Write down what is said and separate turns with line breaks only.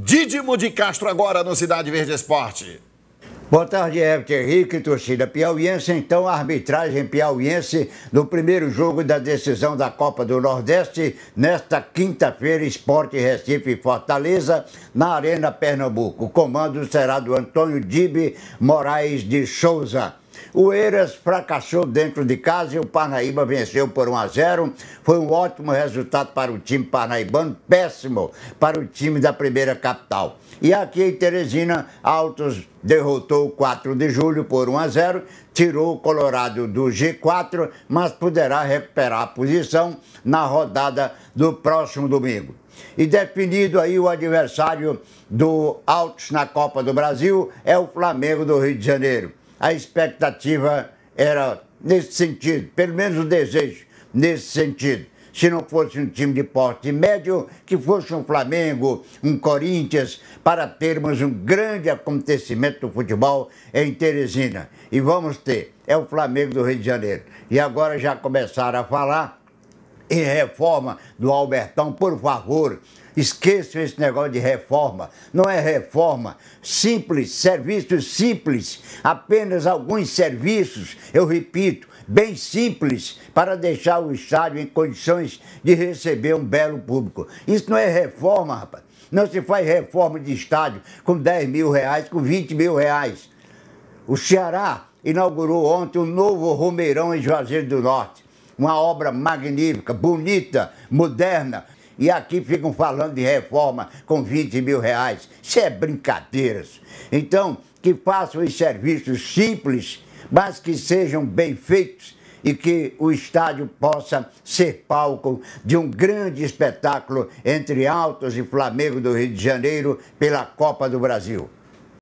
Didimo de Castro agora no Cidade Verde Esporte. Boa tarde, Everton Henrique e torcida piauiense. Então, a arbitragem piauiense no primeiro jogo da decisão da Copa do Nordeste, nesta quinta-feira, Esporte Recife Fortaleza, na Arena Pernambuco. O comando será do Antônio Dibe Moraes de Souza. O Eiras fracassou dentro de casa e o Parnaíba venceu por 1 a 0. Foi um ótimo resultado para o time parnaibano, péssimo para o time da primeira capital. E aqui em Teresina, Altos derrotou o 4 de julho por 1 a 0, tirou o Colorado do G4, mas poderá recuperar a posição na rodada do próximo domingo. E definido aí o adversário do Altos na Copa do Brasil é o Flamengo do Rio de Janeiro a expectativa era nesse sentido, pelo menos o desejo nesse sentido. Se não fosse um time de porte médio, que fosse um Flamengo, um Corinthians, para termos um grande acontecimento do futebol em Teresina. E vamos ter, é o Flamengo do Rio de Janeiro. E agora já começaram a falar em reforma do Albertão, por favor. Esqueçam esse negócio de reforma. Não é reforma. Simples, serviços simples. Apenas alguns serviços, eu repito, bem simples, para deixar o estádio em condições de receber um belo público. Isso não é reforma, rapaz. Não se faz reforma de estádio com 10 mil reais, com 20 mil reais. O Ceará inaugurou ontem um novo Romeirão em Juazeiro do Norte uma obra magnífica, bonita, moderna. E aqui ficam falando de reforma com 20 mil reais. Isso é brincadeiras. Então, que façam os serviços simples, mas que sejam bem feitos e que o estádio possa ser palco de um grande espetáculo entre Altos e Flamengo do Rio de Janeiro pela Copa do Brasil.